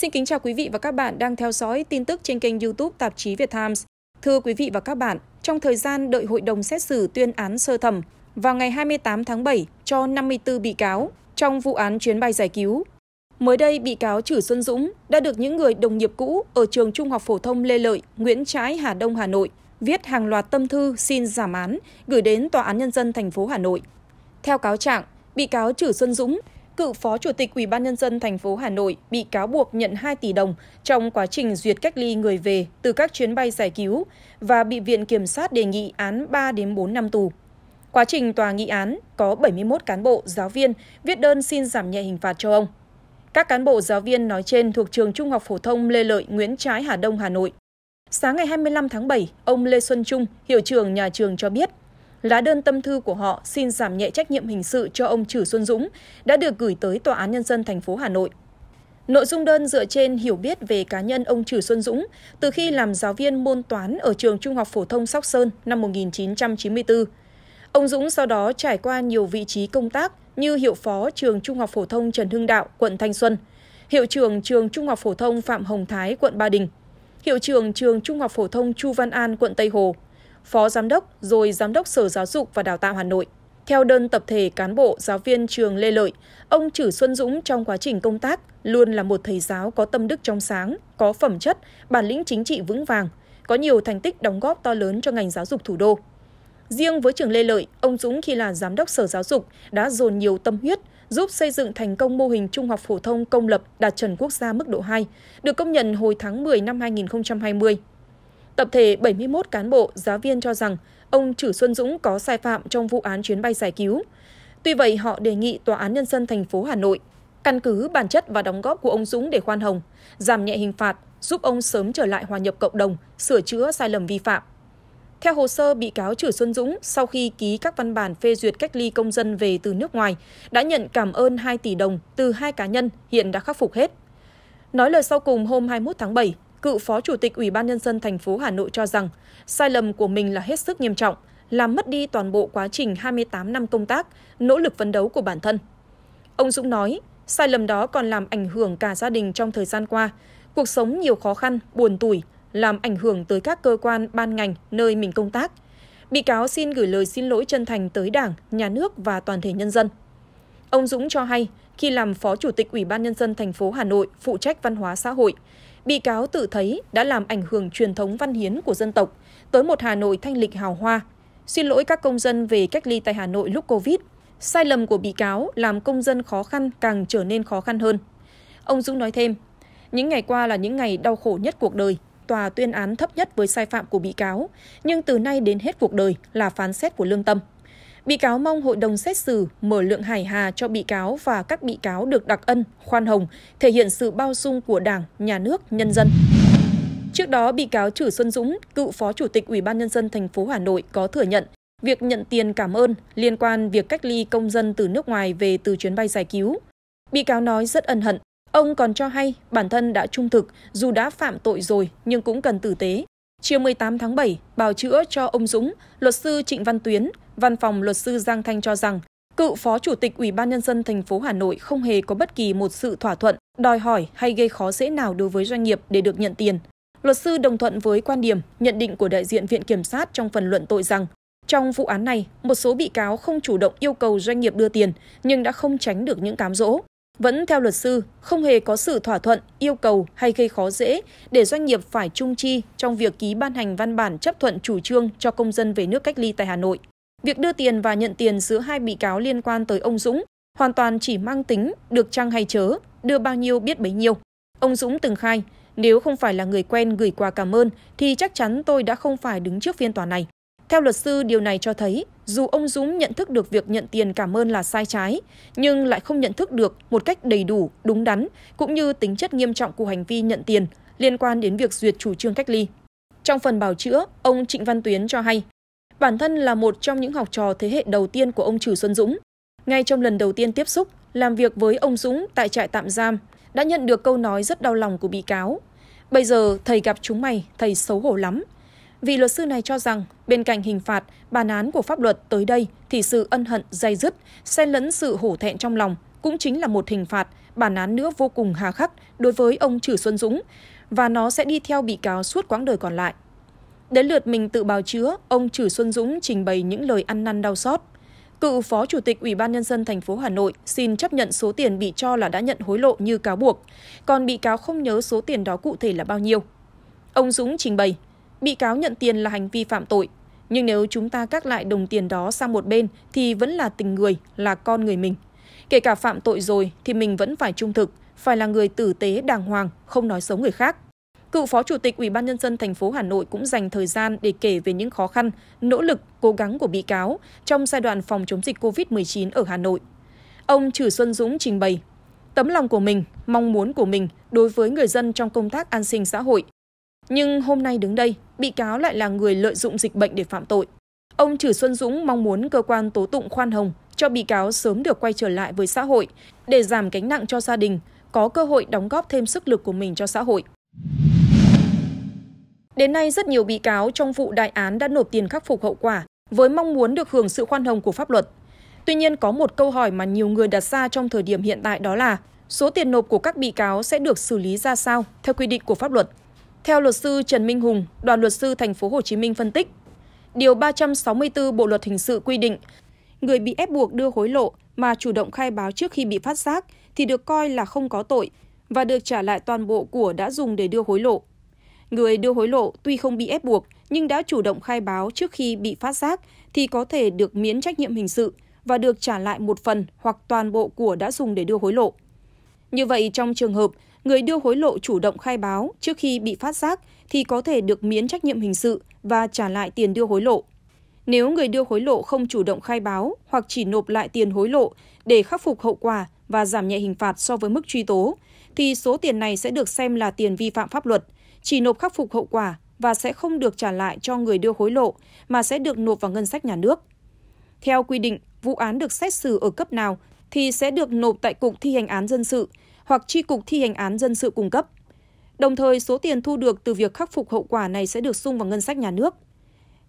Xin kính chào quý vị và các bạn đang theo dõi tin tức trên kênh YouTube tạp chí Việt Times. Thưa quý vị và các bạn, trong thời gian đợi hội đồng xét xử tuyên án sơ thẩm vào ngày 28 tháng 7 cho 54 bị cáo trong vụ án chuyến bay giải cứu, mới đây bị cáo Chử Xuân Dũng đã được những người đồng nghiệp cũ ở trường Trung học phổ thông Lê Lợi, Nguyễn Trãi, Hà Đông, Hà Nội viết hàng loạt tâm thư xin giảm án gửi đến Tòa án Nhân dân thành phố Hà Nội. Theo cáo trạng, bị cáo Chử Xuân Dũng cựu phó chủ tịch ủy ban nhân dân thành phố hà nội bị cáo buộc nhận hai tỷ đồng trong quá trình duyệt cách ly người về từ các chuyến bay giải cứu và bị viện kiểm sát đề nghị án ba bốn năm tù. Quá trình tòa nghị án, có 71 cán bộ, giáo viên viết đơn xin giảm nhẹ hình phạt cho ông. Các cán bộ giáo viên nói trên thuộc trường Trung học phổ thông Lê Lợi Nguyễn Trái Hà Đông Hà Nội. Sáng ngày 25 tháng 7, ông Lê Xuân Trung, hiệu trưởng nhà trường cho biết, lá đơn tâm thư của họ xin giảm nhẹ trách nhiệm hình sự cho ông Trử Xuân Dũng đã được gửi tới Tòa án Nhân dân thành phố Hà Nội. Nội dung đơn dựa trên hiểu biết về cá nhân ông Trử Xuân Dũng từ khi làm giáo viên môn toán ở trường Trung học phổ thông Sóc Sơn năm 1994. Ông Dũng sau đó trải qua nhiều vị trí công tác như hiệu phó trường Trung học phổ thông Trần Hưng Đạo, quận Thanh Xuân, hiệu trưởng trường Trung học phổ thông Phạm Hồng Thái, quận Ba Đình, hiệu trưởng trường Trung học phổ thông Chu Văn An, quận Tây Hồ – phó giám đốc rồi giám đốc Sở Giáo dục và Đào tạo Hà Nội. Theo đơn tập thể cán bộ giáo viên trường Lê Lợi, ông Chử Xuân Dũng trong quá trình công tác luôn là một thầy giáo có tâm đức trong sáng, có phẩm chất, bản lĩnh chính trị vững vàng, có nhiều thành tích đóng góp to lớn cho ngành giáo dục thủ đô. Riêng với trường Lê Lợi, ông Dũng khi là giám đốc Sở Giáo dục đã dồn nhiều tâm huyết giúp xây dựng thành công mô hình trung học phổ thông công lập đạt chuẩn quốc gia mức độ 2, được công nhận hồi tháng 10 năm 2020. Tập thể 71 cán bộ, giáo viên cho rằng ông Chử Xuân Dũng có sai phạm trong vụ án chuyến bay giải cứu. Tuy vậy, họ đề nghị Tòa án Nhân dân thành phố Hà Nội căn cứ bản chất và đóng góp của ông Dũng để khoan hồng, giảm nhẹ hình phạt, giúp ông sớm trở lại hòa nhập cộng đồng, sửa chữa sai lầm vi phạm. Theo hồ sơ, bị cáo Chử Xuân Dũng sau khi ký các văn bản phê duyệt cách ly công dân về từ nước ngoài đã nhận cảm ơn 2 tỷ đồng từ hai cá nhân, hiện đã khắc phục hết. Nói lời sau cùng hôm 21 tháng 7, cựu phó chủ tịch Ủy ban nhân dân thành phố Hà Nội cho rằng sai lầm của mình là hết sức nghiêm trọng, làm mất đi toàn bộ quá trình 28 năm công tác, nỗ lực phấn đấu của bản thân. Ông Dũng nói, sai lầm đó còn làm ảnh hưởng cả gia đình trong thời gian qua, cuộc sống nhiều khó khăn, buồn tủi, làm ảnh hưởng tới các cơ quan, ban ngành nơi mình công tác. Bị cáo xin gửi lời xin lỗi chân thành tới Đảng, nhà nước và toàn thể nhân dân. Ông Dũng cho hay, khi làm Phó Chủ tịch Ủy ban nhân dân thành phố Hà Nội phụ trách văn hóa xã hội, bị cáo tự thấy đã làm ảnh hưởng truyền thống văn hiến của dân tộc tới một Hà Nội thanh lịch hào hoa. Xin lỗi các công dân về cách ly tại Hà Nội lúc Covid. Sai lầm của bị cáo làm công dân khó khăn càng trở nên khó khăn hơn. Ông Dũng nói thêm, những ngày qua là những ngày đau khổ nhất cuộc đời. Tòa tuyên án thấp nhất với sai phạm của bị cáo, nhưng từ nay đến hết cuộc đời là phán xét của lương tâm. Bị cáo mong hội đồng xét xử mở lượng hải hà cho bị cáo và các bị cáo được đặc ân, khoan hồng, thể hiện sự bao dung của Đảng, Nhà nước, nhân dân. Trước đó, bị cáo Trử Xuân Dũng, cựu Phó Chủ tịch Ủy ban nhân dân thành phố Hà Nội có thừa nhận việc nhận tiền cảm ơn liên quan việc cách ly công dân từ nước ngoài về từ chuyến bay giải cứu. Bị cáo nói rất ân hận, ông còn cho hay bản thân đã trung thực dù đã phạm tội rồi nhưng cũng cần tử tế. Chiều 18 tháng 7, bào chữa cho ông Dũng, luật sư Trịnh Văn Tuyến, Văn phòng luật sư Giang Thanh cho rằng, cựu phó chủ tịch Ủy ban nhân dân thành phố Hà Nội không hề có bất kỳ một sự thỏa thuận, đòi hỏi hay gây khó dễ nào đối với doanh nghiệp để được nhận tiền. Luật sư đồng thuận với quan điểm, nhận định của đại diện viện kiểm sát trong phần luận tội rằng, trong vụ án này, một số bị cáo không chủ động yêu cầu doanh nghiệp đưa tiền nhưng đã không tránh được những cám dỗ. Vẫn theo luật sư, không hề có sự thỏa thuận, yêu cầu hay gây khó dễ để doanh nghiệp phải chung chi trong việc ký ban hành văn bản chấp thuận chủ trương cho công dân về nước cách ly tại Hà Nội. Việc đưa tiền và nhận tiền giữa hai bị cáo liên quan tới ông Dũng hoàn toàn chỉ mang tính được trăng hay chớ, đưa bao nhiêu biết bấy nhiêu. Ông Dũng từng khai, nếu không phải là người quen gửi quà cảm ơn thì chắc chắn tôi đã không phải đứng trước phiên tòa này. Theo luật sư, điều này cho thấy dù ông Dũng nhận thức được việc nhận tiền cảm ơn là sai trái, nhưng lại không nhận thức được một cách đầy đủ, đúng đắn, cũng như tính chất nghiêm trọng của hành vi nhận tiền liên quan đến việc duyệt chủ trương cách ly. Trong phần bào chữa, ông Trịnh Văn Tuyến cho hay Bản thân là một trong những học trò thế hệ đầu tiên của ông Trừ Xuân Dũng. Ngay trong lần đầu tiên tiếp xúc, làm việc với ông Dũng tại trại tạm giam, đã nhận được câu nói rất đau lòng của bị cáo. Bây giờ thầy gặp chúng mày, thầy xấu hổ lắm. Vì luật sư này cho rằng bên cạnh hình phạt, bản án của pháp luật tới đây thì sự ân hận dây dứt, xen lẫn sự hổ thẹn trong lòng cũng chính là một hình phạt, bản án nữa vô cùng hà khắc đối với ông Trử Xuân Dũng và nó sẽ đi theo bị cáo suốt quãng đời còn lại. Đến lượt mình tự bào chữa, ông Trử Xuân Dũng trình bày những lời ăn năn đau xót. Cựu Phó Chủ tịch Ủy ban Nhân dân thành phố Hà Nội xin chấp nhận số tiền bị cho là đã nhận hối lộ như cáo buộc, còn bị cáo không nhớ số tiền đó cụ thể là bao nhiêu. Ông Dũng trình bày, bị cáo nhận tiền là hành vi phạm tội, nhưng nếu chúng ta các lại đồng tiền đó sang một bên thì vẫn là tình người, là con người mình. Kể cả phạm tội rồi thì mình vẫn phải trung thực, phải là người tử tế đàng hoàng, không nói xấu người khác. Cựu Phó Chủ tịch Ủy ban nhân dân thành phố Hà Nội cũng dành thời gian để kể về những khó khăn, nỗ lực, cố gắng của bị cáo trong giai đoạn phòng chống dịch COVID-19 ở Hà Nội. Ông trừ Xuân Dũng trình bày tấm lòng của mình, mong muốn của mình đối với người dân trong công tác an sinh xã hội. Nhưng hôm nay đứng đây, bị cáo lại là người lợi dụng dịch bệnh để phạm tội. Ông trừ Xuân Dũng mong muốn cơ quan tố tụng khoan hồng cho bị cáo sớm được quay trở lại với xã hội để giảm gánh nặng cho gia đình, có cơ hội đóng góp thêm sức lực của mình cho xã hội. Đến nay, rất nhiều bị cáo trong vụ đại án đã nộp tiền khắc phục hậu quả với mong muốn được hưởng sự khoan hồng của pháp luật. Tuy nhiên, có một câu hỏi mà nhiều người đặt ra trong thời điểm hiện tại đó là số tiền nộp của các bị cáo sẽ được xử lý ra sao theo quy định của pháp luật. Theo luật sư Trần Minh Hùng, đoàn luật sư thành phố Hồ Chí Minh phân tích, điều 364 Bộ luật hình sự quy định, người bị ép buộc đưa hối lộ mà chủ động khai báo trước khi bị phát giác thì được coi là không có tội và được trả lại toàn bộ của đã dùng để đưa hối lộ người đưa hối lộ tuy không bị ép buộc nhưng đã chủ động khai báo trước khi bị phát giác thì có thể được miễn trách nhiệm hình sự và được trả lại một phần hoặc toàn bộ của đã dùng để đưa hối lộ. Như vậy, trong trường hợp người đưa hối lộ chủ động khai báo trước khi bị phát giác thì có thể được miễn trách nhiệm hình sự và trả lại tiền đưa hối lộ. Nếu người đưa hối lộ không chủ động khai báo hoặc chỉ nộp lại tiền hối lộ để khắc phục hậu quả và giảm nhẹ hình phạt so với mức truy tố, thì số tiền này sẽ được xem là tiền vi phạm pháp luật – chỉ nộp khắc phục hậu quả và sẽ không được trả lại cho người đưa hối lộ mà sẽ được nộp vào ngân sách nhà nước. Theo quy định, vụ án được xét xử ở cấp nào thì sẽ được nộp tại Cục Thi hành án dân sự hoặc Tri Cục Thi hành án dân sự cung cấp. Đồng thời, số tiền thu được từ việc khắc phục hậu quả này sẽ được sung vào ngân sách nhà nước.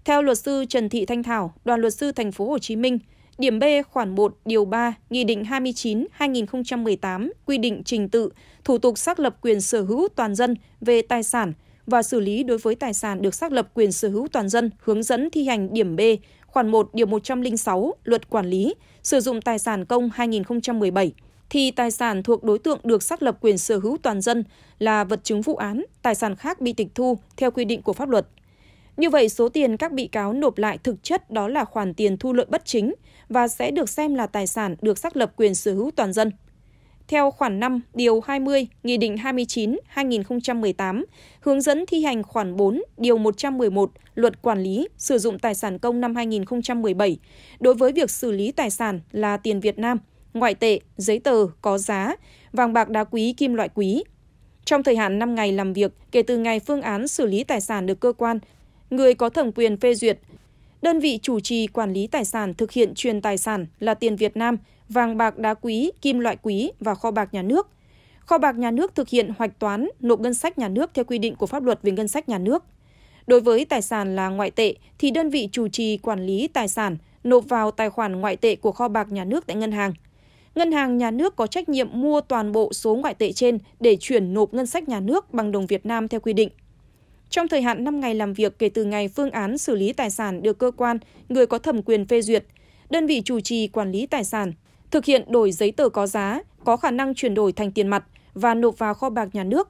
Theo luật sư Trần Thị Thanh Thảo, đoàn luật sư thành phố Hồ Chí Minh, Điểm B khoản 1 điều 3 Nghị định 29/2018 quy định trình tự, thủ tục xác lập quyền sở hữu toàn dân về tài sản và xử lý đối với tài sản được xác lập quyền sở hữu toàn dân, hướng dẫn thi hành điểm B khoản 1 điều 106 Luật quản lý sử dụng tài sản công 2017 thì tài sản thuộc đối tượng được xác lập quyền sở hữu toàn dân là vật chứng vụ án, tài sản khác bị tịch thu theo quy định của pháp luật. Như vậy, số tiền các bị cáo nộp lại thực chất đó là khoản tiền thu lợi bất chính và sẽ được xem là tài sản được xác lập quyền sở hữu toàn dân. Theo khoản 5, điều 20, Nghị định 29-2018, hướng dẫn thi hành khoản 4, điều 111, Luật Quản lý, Sử dụng Tài sản công năm 2017, đối với việc xử lý tài sản là tiền Việt Nam, ngoại tệ, giấy tờ có giá, vàng bạc đá quý, kim loại quý. Trong thời hạn 5 ngày làm việc kể từ ngày phương án xử lý tài sản được cơ quan, người có thẩm quyền phê duyệt đơn vị chủ trì quản lý tài sản thực hiện truyền tài sản là tiền Việt Nam, vàng bạc đá quý, kim loại quý và kho bạc nhà nước. Kho bạc nhà nước thực hiện hoạch toán, nộp ngân sách nhà nước theo quy định của pháp luật về ngân sách nhà nước. Đối với tài sản là ngoại tệ thì đơn vị chủ trì quản lý tài sản nộp vào tài khoản ngoại tệ của kho bạc nhà nước tại ngân hàng. Ngân hàng nhà nước có trách nhiệm mua toàn bộ số ngoại tệ trên để chuyển nộp ngân sách nhà nước bằng đồng Việt Nam theo quy định trong thời hạn 5 ngày làm việc kể từ ngày phương án xử lý tài sản được cơ quan, người có thẩm quyền phê duyệt, đơn vị chủ trì quản lý tài sản, thực hiện đổi giấy tờ có giá, có khả năng chuyển đổi thành tiền mặt và nộp vào kho bạc nhà nước.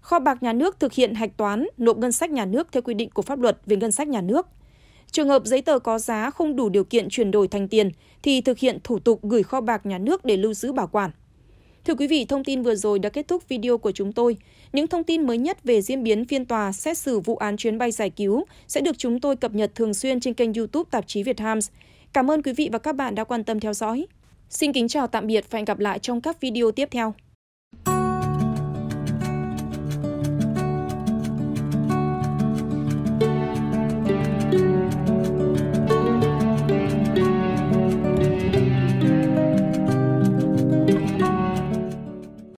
Kho bạc nhà nước thực hiện hạch toán, nộp ngân sách nhà nước theo quy định của pháp luật về ngân sách nhà nước. Trường hợp giấy tờ có giá không đủ điều kiện chuyển đổi thành tiền thì thực hiện thủ tục gửi kho bạc nhà nước để lưu giữ bảo quản. Thưa quý vị, thông tin vừa rồi đã kết thúc video của chúng tôi. Những thông tin mới nhất về diễn biến phiên tòa xét xử vụ án chuyến bay giải cứu sẽ được chúng tôi cập nhật thường xuyên trên kênh YouTube tạp chí Việt Times. Cảm ơn quý vị và các bạn đã quan tâm theo dõi. Xin kính chào tạm biệt và hẹn gặp lại trong các video tiếp theo.